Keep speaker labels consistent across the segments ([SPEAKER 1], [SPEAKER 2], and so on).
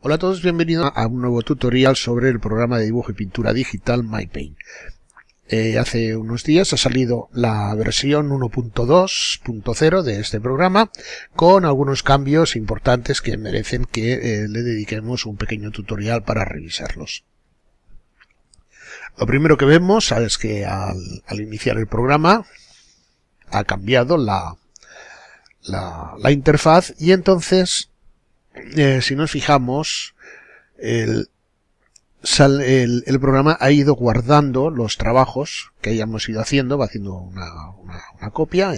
[SPEAKER 1] Hola a todos, bienvenidos a un nuevo tutorial sobre el programa de dibujo y pintura digital MyPaint. Eh, hace unos días ha salido la versión 1.2.0 de este programa con algunos cambios importantes que merecen que eh, le dediquemos un pequeño tutorial para revisarlos. Lo primero que vemos, sabes que al, iniciar el programa ha cambiado la interfaz y entonces eh, si nos fijamos, el, programa ha ido guardando los trabajos que hayamos ido haciendo, va haciendo una, copia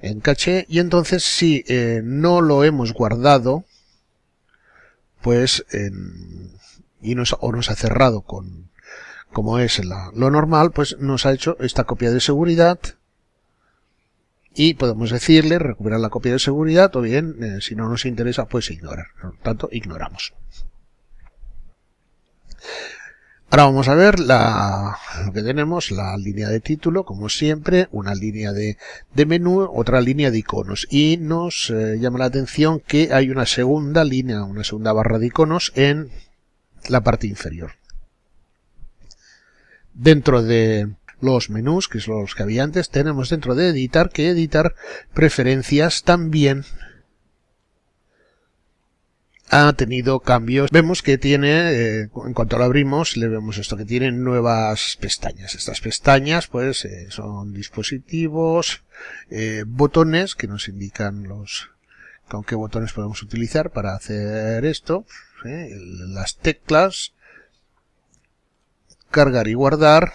[SPEAKER 1] en, caché, y entonces si eh, no lo hemos guardado, pues, y nos, o nos ha cerrado con, como es la, lo normal, pues nos ha hecho esta copia de seguridad, y podemos decirle recuperar la copia de seguridad o bien, eh, si no nos interesa, pues ignorar. Por lo tanto, ignoramos. Ahora vamos a ver la, lo que tenemos, la línea de título, como siempre, una línea de, menú, otra línea de iconos. Y nos eh, llama la atención que hay una segunda línea, una segunda barra de iconos en la parte inferior. Dentro de, los menús, que son los que había antes, tenemos dentro de editar que editar preferencias también ha tenido cambios. Vemos que tiene, eh, en cuanto lo abrimos, le vemos esto que tiene nuevas pestañas. Estas pestañas, pues, eh, son dispositivos, eh, botones que nos indican los con qué botones podemos utilizar para hacer esto, las teclas, cargar y guardar,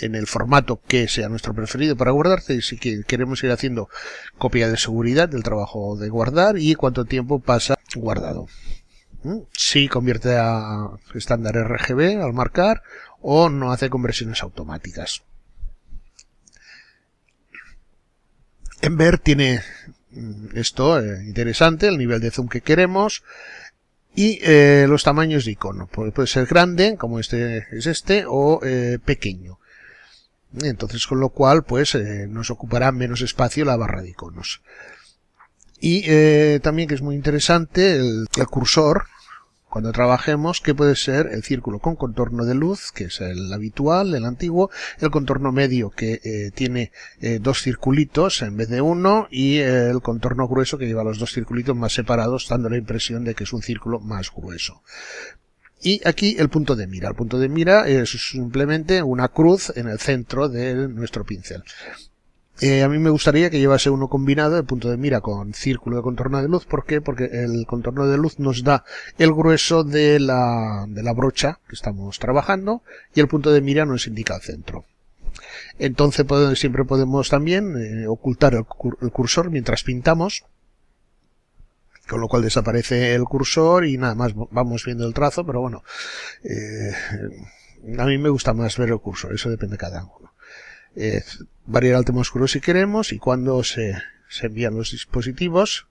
[SPEAKER 1] en el formato que sea nuestro preferido para guardarse y si queremos ir haciendo copia de seguridad del trabajo de guardar y cuánto tiempo pasa guardado. ¿Mm? Si convierte a estándar RGB al marcar o no hace conversiones automáticas. ver tiene mm, esto eh, interesante, el nivel de zoom que queremos y eh, los tamaños de icono. Puede ser grande, como este es este, o eh, pequeño. Entonces, con lo cual, pues eh, nos ocupará menos espacio la barra de iconos. Y eh, también que es muy interesante el, cursor, cuando trabajemos, que puede ser el círculo con contorno de luz, que es el habitual, el antiguo, el contorno medio, que eh, tiene dos circulitos en vez de uno, y el contorno grueso, que lleva los dos circulitos más separados, dando la impresión de que es un círculo más grueso. Y aquí el punto de mira. El punto de mira es simplemente una cruz en el centro de nuestro pincel. Eh, a mí me gustaría que llevase uno combinado, el punto de mira con círculo de contorno de luz. ¿Por qué? Porque el contorno de luz nos da el grueso de la, de la brocha que estamos trabajando y el punto de mira nos indica el centro. Entonces siempre podemos también eh, ocultar el cursor mientras pintamos con lo cual desaparece el cursor y nada más vamos viendo el trazo, pero bueno, eh, a mí me gusta más ver el cursor, eso depende de cada ángulo. Eh, variar al tema oscuro si queremos y cuando se, se envían los dispositivos,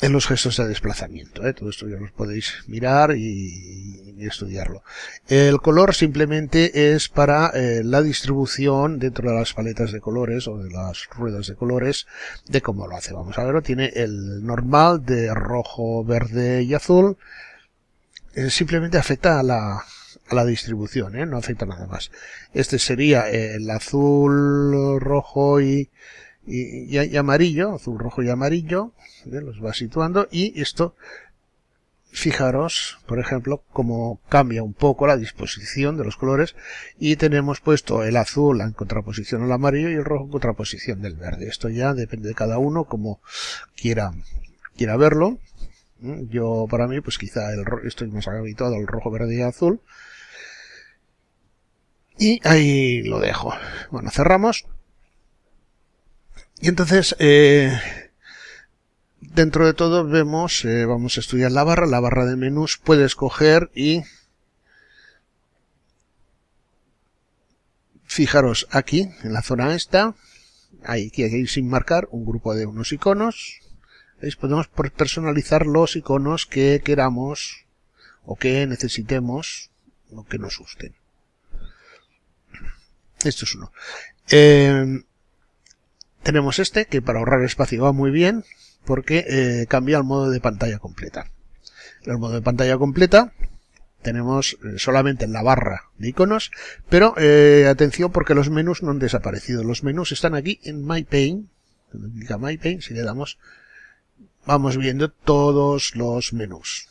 [SPEAKER 1] en los gestos de desplazamiento. ¿eh? Todo esto ya lo podéis mirar y, estudiarlo. El color simplemente es para eh, la distribución dentro de las paletas de colores o de las ruedas de colores de cómo lo hace. Vamos a verlo. Tiene el normal de rojo, verde y azul. Eh, simplemente afecta a la, a la distribución, ¿eh? no afecta nada más. Este sería el azul, rojo y y, amarillo, azul, rojo y amarillo, ¿eh? los va situando y esto, fijaros, por ejemplo, cómo cambia un poco la disposición de los colores y tenemos puesto el azul en contraposición al amarillo y el rojo en contraposición del verde. Esto ya depende de cada uno como quiera, quiera verlo. ¿Mm? Yo, para mí, pues quizá el, estoy más habituado al rojo, verde y azul. Y ahí lo dejo. Bueno, cerramos. Y entonces, eh, dentro de todo vemos, eh, vamos a estudiar la barra, la barra de menús, puede escoger y fijaros aquí, en la zona esta, ahí, aquí hay sin marcar un grupo de unos iconos, podemos personalizar los iconos que queramos o que necesitemos o que nos gusten. Esto es uno. Eh, tenemos este, que para ahorrar espacio va muy bien, porque eh, cambia el modo de pantalla completa. En el modo de pantalla completa tenemos eh, solamente en la barra de iconos, pero eh, atención porque los menús no han desaparecido. Los menús están aquí en My Paint. My si le damos, vamos viendo todos los menús.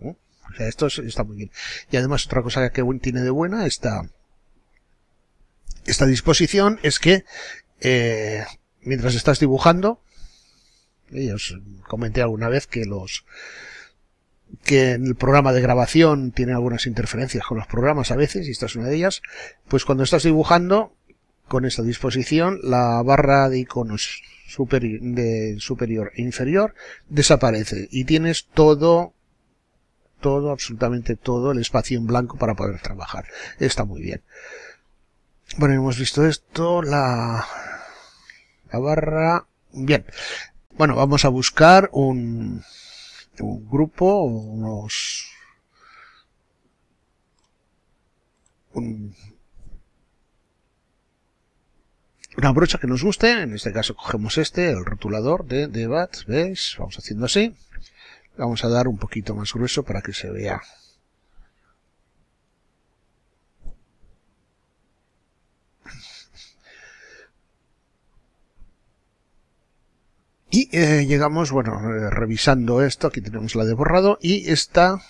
[SPEAKER 1] O sea, esto está muy bien. Y además otra cosa que tiene de buena esta, esta disposición es que eh, mientras estás dibujando. Y os comenté alguna vez que los que en el programa de grabación tiene algunas interferencias con los programas a veces, y esta es una de ellas, pues cuando estás dibujando, con esta disposición, la barra de iconos de superior e inferior desaparece y tienes todo todo, absolutamente todo el espacio en blanco para poder trabajar. Está muy bien. Bueno, hemos visto esto, la, la barra. Bien. Bueno, vamos a buscar un, un grupo, unos, una brocha que nos guste, en este caso cogemos este, el rotulador de BAT, ¿veis? Vamos haciendo así. Vamos a dar un poquito más grueso para que se vea Y eh, llegamos, bueno, eh, revisando esto, aquí tenemos la de borrado y esta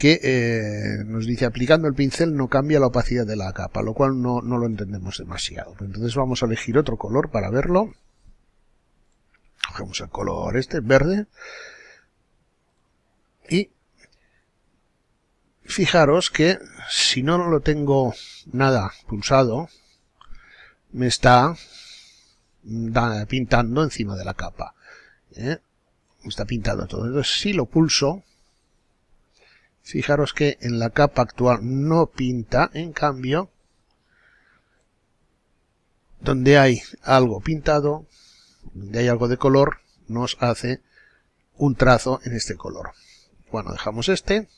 [SPEAKER 1] que eh, nos dice aplicando el pincel no cambia la opacidad de la capa, lo cual no, no lo entendemos demasiado. Entonces vamos a elegir otro color para verlo. Cogemos el color este, verde. Y fijaros que si no lo tengo nada pulsado, me está pintando encima de la capa. ¿eh? Está pintando todo. Entonces, si lo pulso, fijaros que en la capa actual no pinta, en cambio, donde hay algo pintado, donde hay algo de color, nos hace un trazo en este color. Bueno, dejamos este.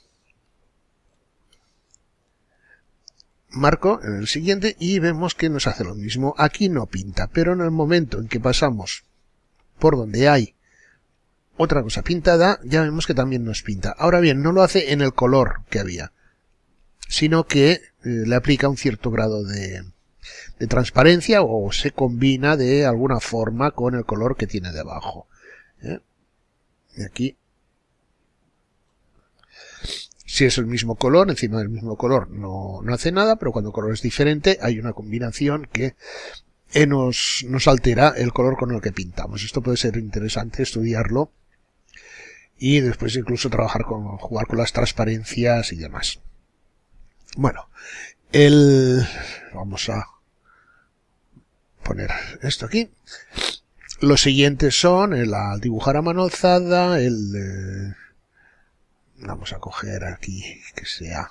[SPEAKER 1] marco en el siguiente y vemos que nos hace lo mismo. Aquí no pinta, pero en el momento en que pasamos por donde hay otra cosa pintada, ya vemos que también nos pinta. Ahora bien, no lo hace en el color que había, sino que eh, le aplica un cierto grado de, transparencia o se combina de alguna forma con el color que tiene debajo. ¿eh? Y aquí si es el mismo color, encima del mismo color no, hace nada, pero cuando el color es diferente hay una combinación que nos, altera el color con el que pintamos. Esto puede ser interesante estudiarlo y después incluso trabajar con, jugar con las transparencias y demás. Bueno, el, vamos a poner esto aquí. Los siguientes son el, el dibujar a mano alzada, el, Vamos a coger aquí que sea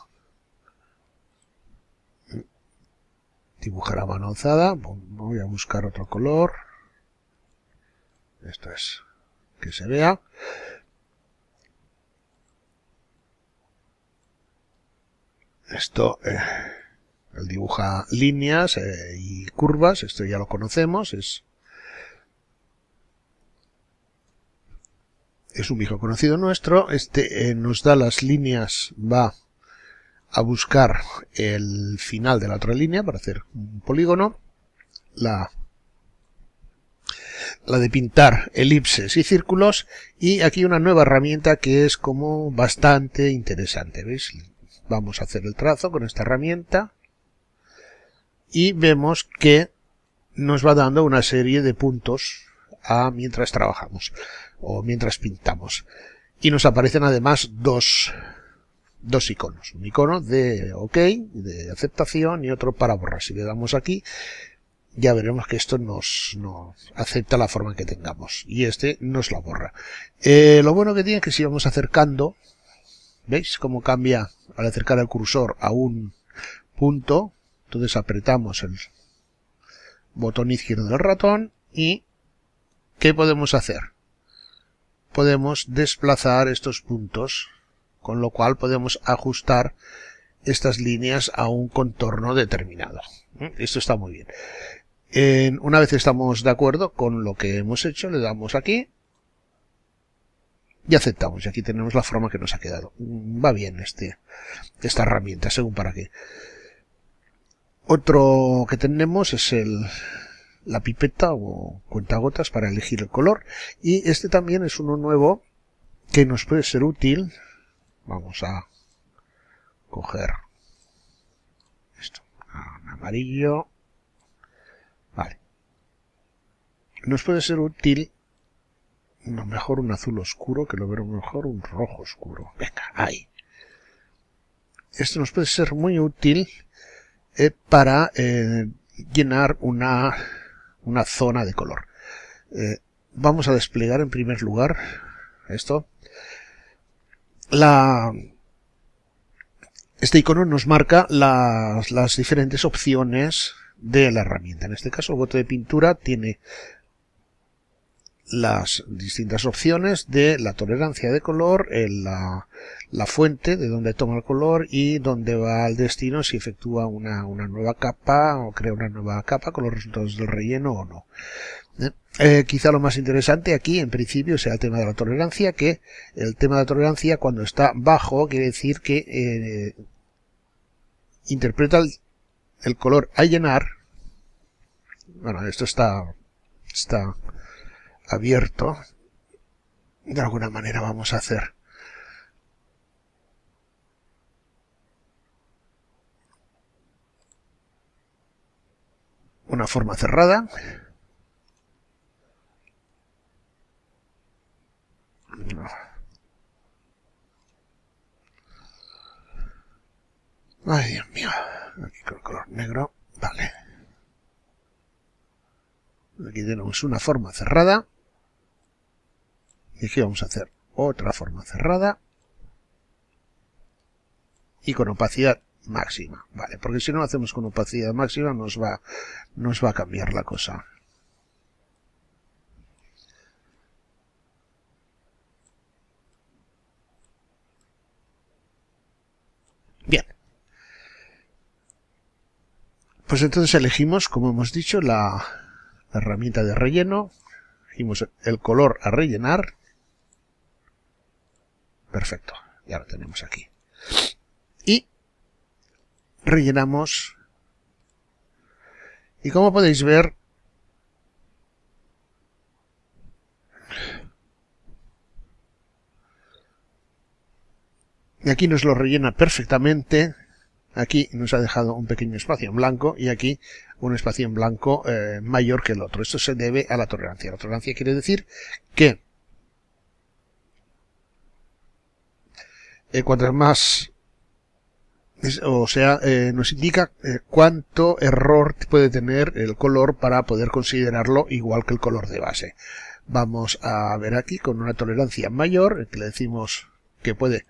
[SPEAKER 1] dibujar a Voy a buscar otro color. Esto es que se vea. Esto, el eh, dibuja líneas eh, y curvas, esto ya lo conocemos, es es un viejo conocido nuestro, este eh, nos da las líneas, va a buscar el final de la otra línea para hacer un polígono, la, la de pintar elipses y círculos, y aquí una nueva herramienta que es como bastante interesante, ¿veis? Vamos a hacer el trazo con esta herramienta, y vemos que nos va dando una serie de puntos a mientras trabajamos o mientras pintamos. Y nos aparecen además dos, dos iconos. Un icono de OK, de aceptación y otro para borrar. Si le damos aquí, ya veremos que esto nos, acepta la forma que tengamos. Y este nos la borra. Eh, lo bueno que tiene es que si vamos acercando, ¿veis cómo cambia al acercar el cursor a un punto? Entonces apretamos el botón izquierdo del ratón y ¿qué podemos hacer? podemos desplazar estos puntos, con lo cual podemos ajustar estas líneas a un contorno determinado. ¿Mm? Esto está muy bien. una vez estamos de acuerdo con lo que hemos hecho, le damos aquí y aceptamos. Y aquí tenemos la forma que nos ha quedado. Mm, va bien este, esta herramienta, según para qué. Otro que tenemos es el la pipeta o cuentagotas para elegir el color. Y este también es uno nuevo que nos puede ser útil. Vamos a coger esto, amarillo. Vale. Nos puede ser útil mejor un azul oscuro, que lo veo mejor un rojo oscuro. Venga, ahí. Esto nos puede ser muy útil eh, para eh, llenar una una zona de color. Eh, vamos a desplegar en primer lugar esto. La, este icono nos marca las, las diferentes opciones de la herramienta. En este caso, el bote de pintura tiene las distintas opciones de la tolerancia de color, la, la, fuente de donde toma el color y dónde va al destino si efectúa una, una, nueva capa o crea una nueva capa con los resultados del relleno o no. Eh, eh, quizá lo más interesante aquí, en principio, sea el tema de la tolerancia, que el tema de la tolerancia cuando está bajo quiere decir que eh, interpreta el, el color a llenar. Bueno, esto está está abierto, de alguna manera vamos a hacer. Una forma cerrada. Ay, Dios mío. Aquí con color negro. Vale. Aquí tenemos una forma cerrada. Y aquí vamos a hacer otra forma cerrada. Y con opacidad máxima, ¿vale? Porque si no lo hacemos con opacidad máxima nos va, nos va a cambiar la cosa. Bien. Pues entonces elegimos, como hemos dicho, la, la herramienta de relleno, elegimos el color a rellenar, Perfecto, ya lo tenemos aquí. Y rellenamos. Y como podéis ver, y aquí nos lo rellena perfectamente. Aquí nos ha dejado un pequeño espacio en blanco y aquí un espacio en blanco eh, mayor que el otro. Esto se debe a la tolerancia. La tolerancia quiere decir que eh, cuantas más o sea, eh, nos indica eh, cuánto error puede tener el color para poder considerarlo igual que el color de base. Vamos a ver aquí con una tolerancia mayor, que le decimos que puede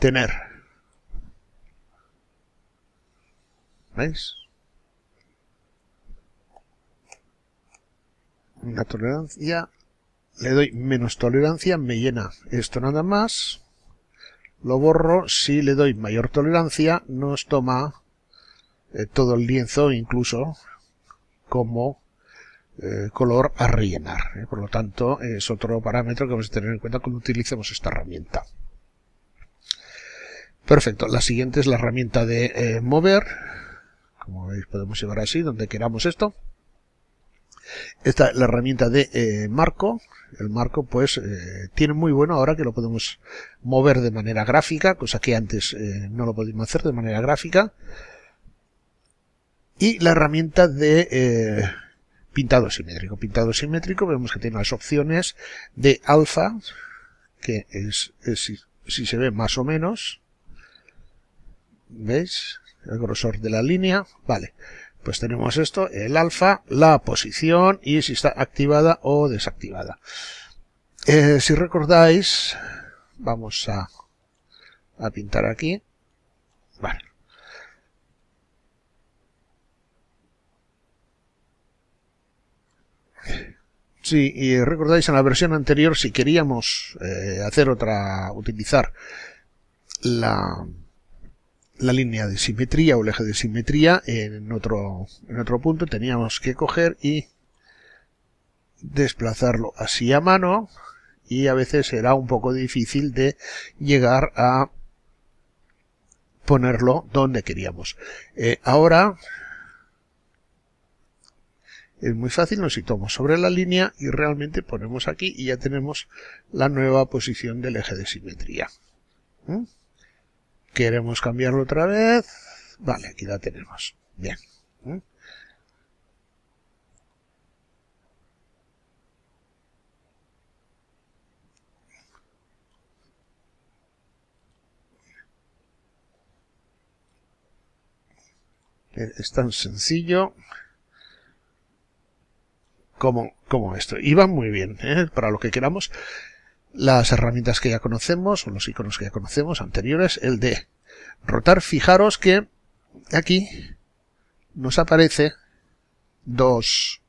[SPEAKER 1] tener. ¿Veis? Una tolerancia le doy menos tolerancia, me llena esto nada más. Lo borro, si le doy mayor tolerancia, nos toma eh, todo el lienzo incluso como eh, color a rellenar. Eh. Por lo tanto, es otro parámetro que vamos a tener en cuenta cuando utilicemos esta herramienta. Perfecto, la siguiente es la herramienta de mover. Como veis podemos llevar así, donde queramos esto. Esta la herramienta de eh, marco. El marco, pues, eh, tiene muy bueno ahora que lo podemos mover de manera gráfica, cosa que antes eh, no lo podíamos hacer de manera gráfica. Y la herramienta de pintado simétrico. Pintado simétrico, vemos que tiene las opciones de alfa, que es, si, si se ve más o menos. ¿Veis? El grosor de la línea. Vale pues tenemos esto, el alfa, la posición y si está activada o desactivada. Eh, si recordáis, vamos a, pintar aquí. Vale. Sí, y recordáis en la versión anterior si queríamos eh, hacer otra, utilizar la, la línea de simetría o el eje de simetría en otro, en otro punto teníamos que coger y desplazarlo así a mano y a veces era un poco difícil de llegar a ponerlo donde queríamos. Eh, ahora es muy fácil, nos situamos sobre la línea y realmente ponemos aquí y ya tenemos la nueva posición del eje de simetría. ¿Mm? Queremos cambiarlo otra vez. Vale, aquí la tenemos. Bien. ¿Eh? Es tan sencillo como, esto. Y va muy bien, ¿eh? para lo que queramos las herramientas que ya conocemos, o los iconos que ya conocemos anteriores, el de rotar. Fijaros que aquí nos aparece dos,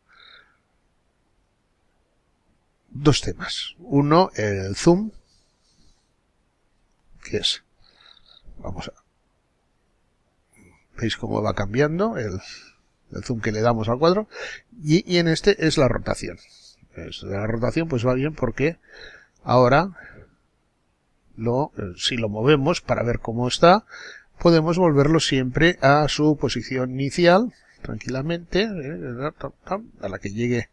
[SPEAKER 1] dos temas. Uno, el zoom, que es, vamos a, veis cómo va cambiando el, el zoom que le damos al cuadro, y, en este es la rotación. la rotación pues va bien porque Ahora, si lo movemos para ver cómo está, podemos volverlo siempre a su posición inicial, tranquilamente, eh, a la que llegue.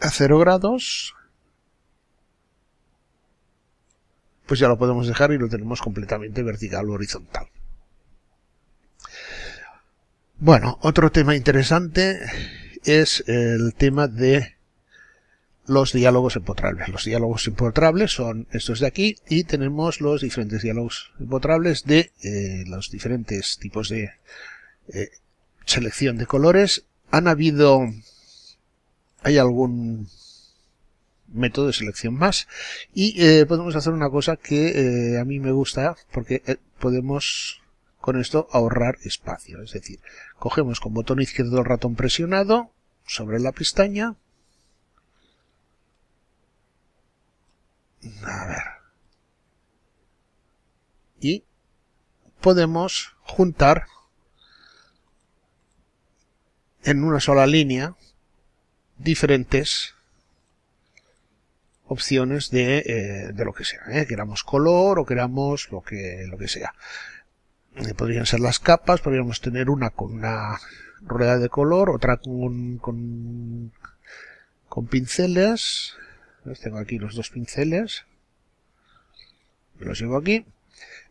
[SPEAKER 1] A 0 grados, pues ya lo podemos dejar y lo tenemos completamente vertical o horizontal. Bueno, otro tema interesante es el tema de los diálogos empotrables. Los diálogos empotrables son estos de aquí y tenemos los diferentes diálogos empotrables de eh, los diferentes tipos de eh, selección de colores. Han habido... hay algún método de selección más y eh, podemos hacer una cosa que a mí me gusta porque podemos con esto ahorrar espacio. Es decir, cogemos con botón izquierdo el ratón presionado, sobre la pestaña. A ver. Y podemos juntar en una sola línea diferentes opciones de, eh, de lo que sea. ¿eh? Queramos color o queramos lo que, lo que sea. Eh, podrían ser las capas, podríamos tener una con una rueda de color, otra con, con, pinceles. tengo aquí los dos pinceles. Los llevo aquí.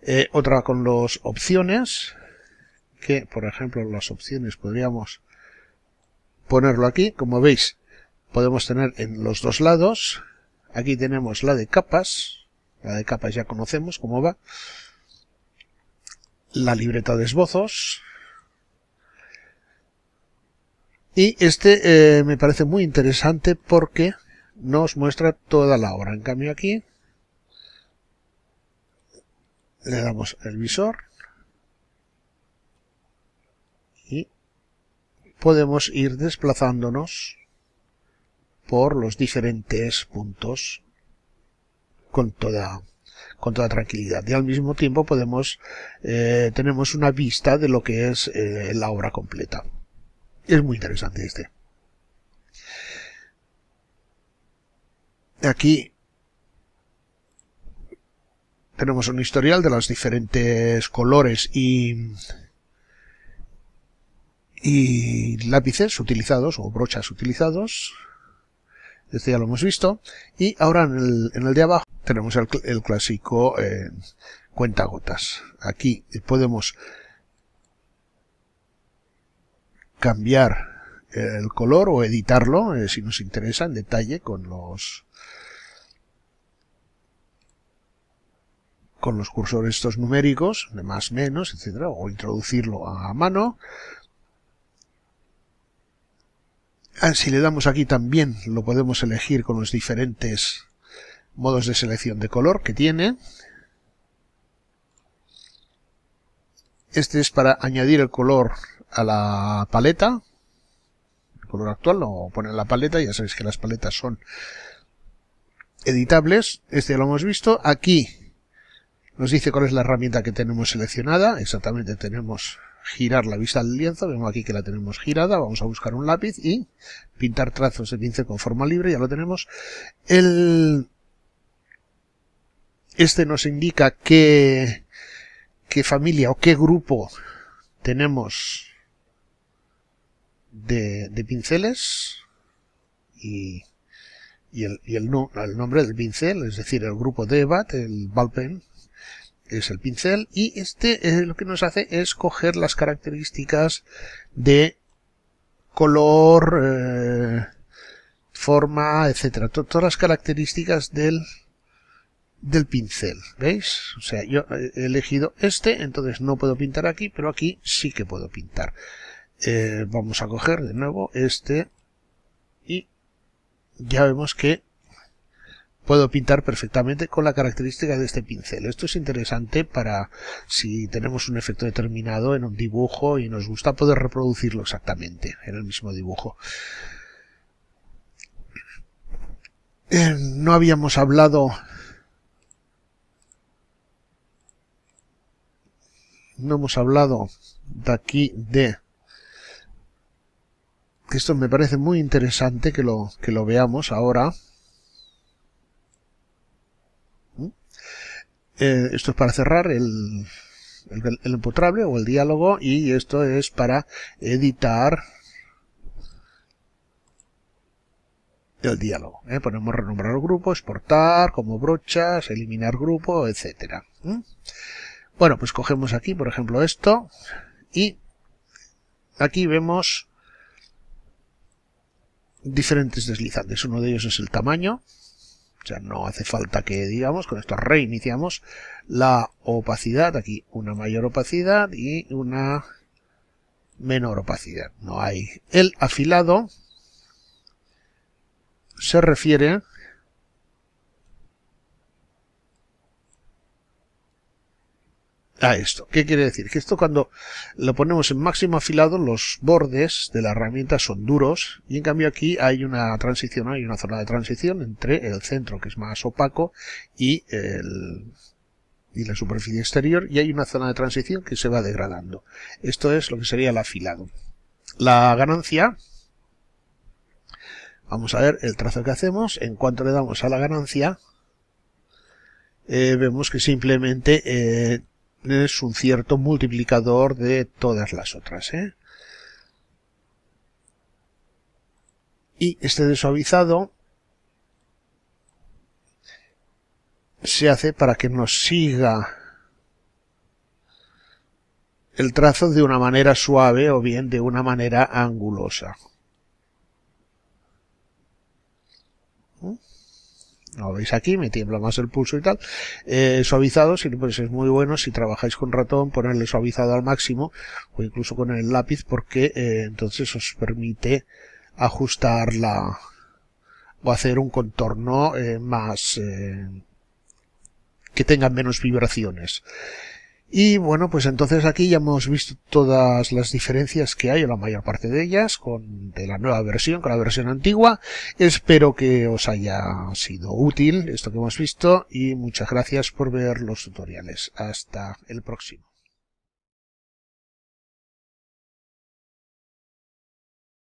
[SPEAKER 1] Eh, otra con las opciones. Que, por ejemplo, las opciones podríamos ponerlo aquí. Como veis, podemos tener en los dos lados. Aquí tenemos la de capas. La de capas ya conocemos cómo va. La libreta de esbozos y este eh, me parece muy interesante porque nos muestra toda la obra. En cambio aquí le damos el visor y podemos ir desplazándonos por los diferentes puntos con toda, tranquilidad. Y al mismo tiempo podemos, eh, tenemos una vista de lo que es eh, la obra completa. Es muy interesante este. Aquí tenemos un historial de los diferentes colores y, lápices utilizados o brochas utilizados. Este ya lo hemos visto. Y ahora en el, de abajo tenemos el, clásico eh, cuenta gotas. Aquí podemos cambiar eh, el color o editarlo eh, si nos interesa en detalle con los con los cursores estos numéricos de más menos etcétera o introducirlo a mano ah, si le damos aquí también lo podemos elegir con los diferentes modos de selección de color que tiene este es para añadir el color a la paleta, el color actual lo pone en la paleta, ya sabéis que las paletas son editables, este ya lo hemos visto, aquí nos dice cuál es la herramienta que tenemos seleccionada, exactamente tenemos girar la vista del lienzo, vemos aquí que la tenemos girada, vamos a buscar un lápiz y pintar trazos de pincel con forma libre, ya lo tenemos. El... Este nos indica qué familia o qué grupo tenemos de, pinceles y, el, el, nombre del pincel, es decir, el grupo de bat, el balpen es el pincel y este eh, lo que nos hace es coger las características de color, eh, forma, etcétera, todas las características del del pincel, ¿veis? O sea, yo he elegido este, entonces no puedo pintar aquí, pero aquí sí que puedo pintar. Eh, vamos a coger de nuevo este y ya vemos que puedo pintar perfectamente con la característica de este pincel. Esto es interesante para si tenemos un efecto determinado en un dibujo y nos gusta poder reproducirlo exactamente en el mismo dibujo. Eh, no habíamos hablado... No hemos hablado de aquí de esto me parece muy interesante que lo, veamos ahora. ¿Mm? Eh, esto es para cerrar el, el, empotrable o el diálogo y esto es para editar el diálogo. ¿eh? Ponemos renombrar el grupo, exportar, como brochas, eliminar grupo, etcétera. ¿Mm? Bueno, pues cogemos aquí, por ejemplo, esto y aquí vemos diferentes deslizantes. Uno de ellos es el tamaño. O sea, no hace falta que digamos, con esto reiniciamos la opacidad. Aquí una mayor opacidad y una menor opacidad. No hay. El afilado se refiere a esto. ¿Qué quiere decir? Que esto cuando lo ponemos en máximo afilado, los bordes de la herramienta son duros y en cambio aquí hay una transición, hay una zona de transición entre el centro que es más opaco y el, y la superficie exterior y hay una zona de transición que se va degradando. Esto es lo que sería el afilado. La ganancia, vamos a ver el trazo que hacemos, en cuanto le damos a la ganancia, eh, vemos que simplemente eh, es un cierto multiplicador de todas las otras. ¿eh? Y este desuavizado se hace para que nos siga el trazo de una manera suave o bien de una manera angulosa. ¿Mm? lo veis aquí, me tiembla más el pulso y tal, eh, suavizado, si pues es muy bueno, si trabajáis con ratón, ponerle suavizado al máximo, o incluso con el lápiz, porque eh, entonces os permite ajustar la, o hacer un contorno eh, más, eh, que tenga menos vibraciones. Y bueno, pues entonces aquí ya hemos visto todas las diferencias que hay, o la mayor parte de ellas, con de la nueva versión, con la versión antigua. Espero que os haya sido útil esto que hemos visto y muchas gracias por ver los tutoriales. Hasta el próximo.